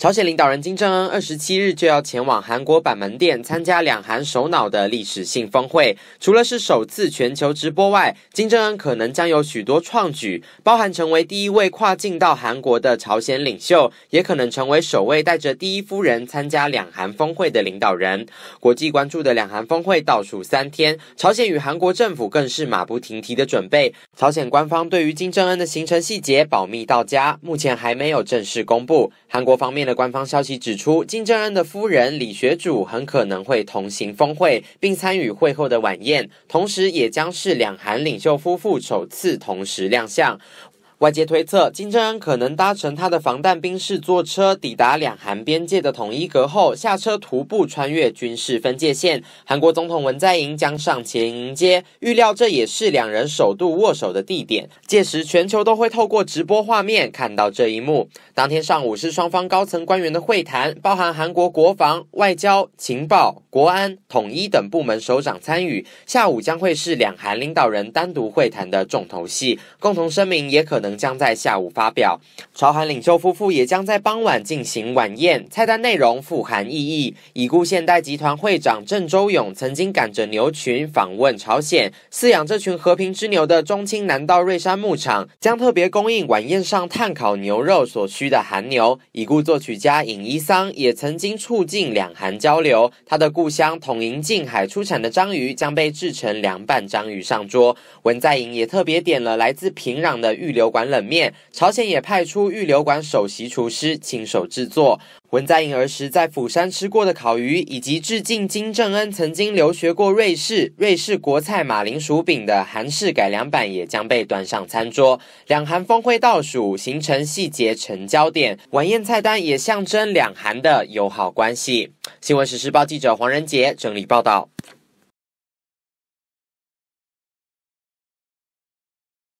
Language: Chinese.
朝鲜领导人金正恩二十七日就要前往韩国板门店参加两韩首脑的历史性峰会。除了是首次全球直播外，金正恩可能将有许多创举，包含成为第一位跨境到韩国的朝鲜领袖，也可能成为首位带着第一夫人参加两韩峰会的领导人。国际关注的两韩峰会倒数三天，朝鲜与韩国政府更是马不停蹄的准备。朝鲜官方对于金正恩的行程细节保密到家，目前还没有正式公布。韩国方面官方消息指出，金正恩的夫人李雪主很可能会同行峰会，并参与会后的晚宴，同时也将是两韩领袖夫妇首次同时亮相。外界推测，金正恩可能搭乘他的防弹兵士坐车抵达两韩边界的统一阁后下车徒步穿越军事分界线，韩国总统文在寅将上前迎接，预料这也是两人首度握手的地点。届时，全球都会透过直播画面看到这一幕。当天上午是双方高层官员的会谈，包含韩国国防、外交、情报、国安、统一等部门首长参与。下午将会是两韩领导人单独会谈的重头戏，共同声明也可能。将在下午发表。朝韩领袖夫妇也将在傍晚进行晚宴，菜单内容富含意义。已故现代集团会长郑周勇曾经赶着牛群访问朝鲜，饲养这群和平之牛的中青南道瑞山牧场将特别供应晚宴上碳烤牛肉所需的韩牛。已故作曲家尹伊桑也曾经促进两韩交流，他的故乡统营近海出产的章鱼将被制成凉拌章鱼上桌。文在寅也特别点了来自平壤的预留馆。冷面，朝鲜也派出御留馆首席厨师亲手制作。文在寅儿时在釜山吃过的烤鱼，以及致敬金正恩曾经留学过瑞士、瑞士国菜马铃薯饼的韩式改良版也将被端上餐桌。两韩峰会倒数，形成细节成焦点，晚宴菜单也象征两韩的友好关系。新闻时事报记者黄仁杰整理报道。